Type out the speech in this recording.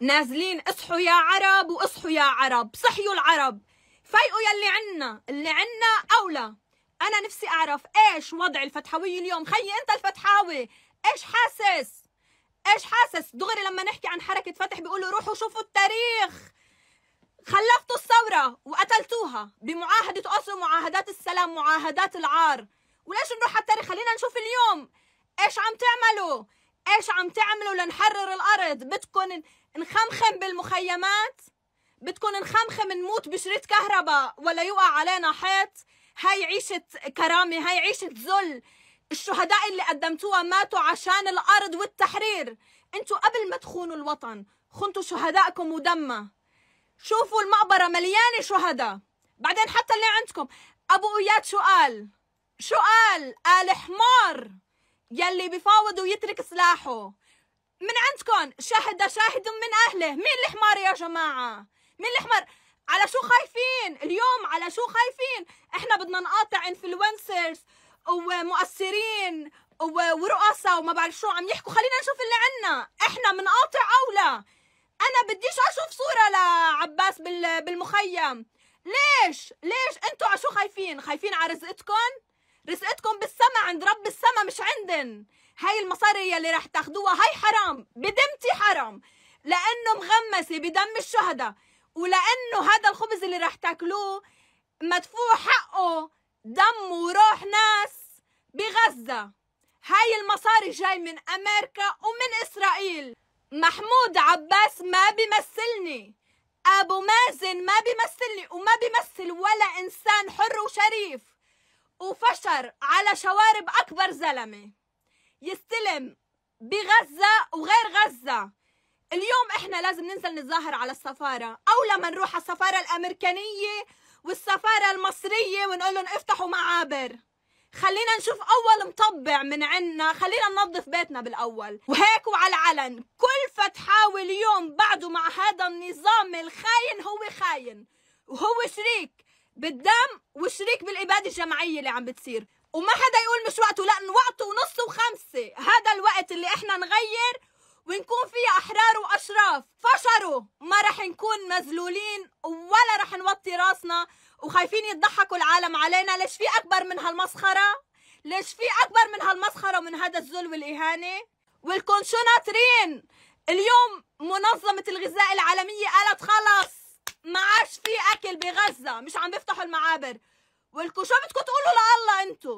نازلين اصحوا يا عرب واصحوا يا عرب صحيوا العرب فيقوا يلي عنا اللي عنا اولى انا نفسي اعرف ايش وضع الفتحوي اليوم خيي انت الفتحاوي ايش حاسس ايش حاسس دغري لما نحكي عن حركه فتح بيقولوا روحوا شوفوا التاريخ خلفتوا الثوره وقتلتوها بمعاهده اوسلو معاهدات السلام معاهدات العار وليش نروح على التاريخ خلينا نشوف اليوم ايش عم تعملوا ايش عم تعملوا لنحرر الارض بدكم نخمخم بالمخيمات بدكم نخمخم نموت بشريط كهرباء ولا يوقع علينا حيط هاي عيشة كرامة هاي عيشة ذل الشهداء اللي قدمتوها ماتوا عشان الأرض والتحرير انتوا قبل ما تخونوا الوطن خنتوا شهدائكم ودمه شوفوا المقبرة مليانة شهداء بعدين حتى اللي عندكم أبو إياد شو قال شو قال قال حمار يلي بفاوض ويترك سلاحه من عندكم شاهد شاهد من اهله مين الحمار يا جماعه مين الحمار على شو خايفين اليوم على شو خايفين احنا بدنا نقاطع انفلونسرز ومؤثرين ورؤساء وما بعرف شو عم يحكوا خلينا نشوف اللي عنا احنا بنقاطع او لا انا بديش اشوف صوره لعباس بالمخيم ليش ليش انتوا على شو خايفين خايفين على رزقتكم رزقتكم بالسما عند رب السما مش عندن هاي المصاري يلي رح تاخدوها هاي حرام بدمتي حرام لانه مغمسه بدم الشهداء ولانه هذا الخبز اللي رح تاكلوه مدفوع حقه دم وروح ناس بغزه هاي المصاري جاي من امريكا ومن اسرائيل محمود عباس ما بيمثلني ابو مازن ما بيمثلني وما بيمثل ولا انسان حر وشريف وفشر على شوارب اكبر زلمه يستلم بغزة وغير غزة اليوم احنا لازم ننزل نتظاهر على السفارة او لما نروح على السفارة الامريكانية والسفارة المصرية ونقول لهم افتحوا معابر خلينا نشوف اول مطبع من عنا خلينا ننظف بيتنا بالاول وهيك وعلى العلن كل فتحاوي اليوم بعده مع هذا النظام الخاين هو خاين وهو شريك بالدم وشريك بالاباده الجماعيه اللي عم بتصير وما حدا يقول مش وقته لأن وقته ونص وخمسة هذا الوقت اللي احنا نغير ونكون فيه أحرار وأشراف فشروا ما رح نكون مذلولين ولا رح نوطي راسنا وخايفين يضحكوا العالم علينا ليش في أكبر من هالمسخرة ليش في أكبر من هالمسخرة ومن هذا الذل والإهانة والكون شو ناطرين اليوم منظمة الغذاء العالمية قالت خلص ما عادش في أكل بغزة مش عم بيفتحوا المعابر والكو شو بدكم تقولوا لله انتو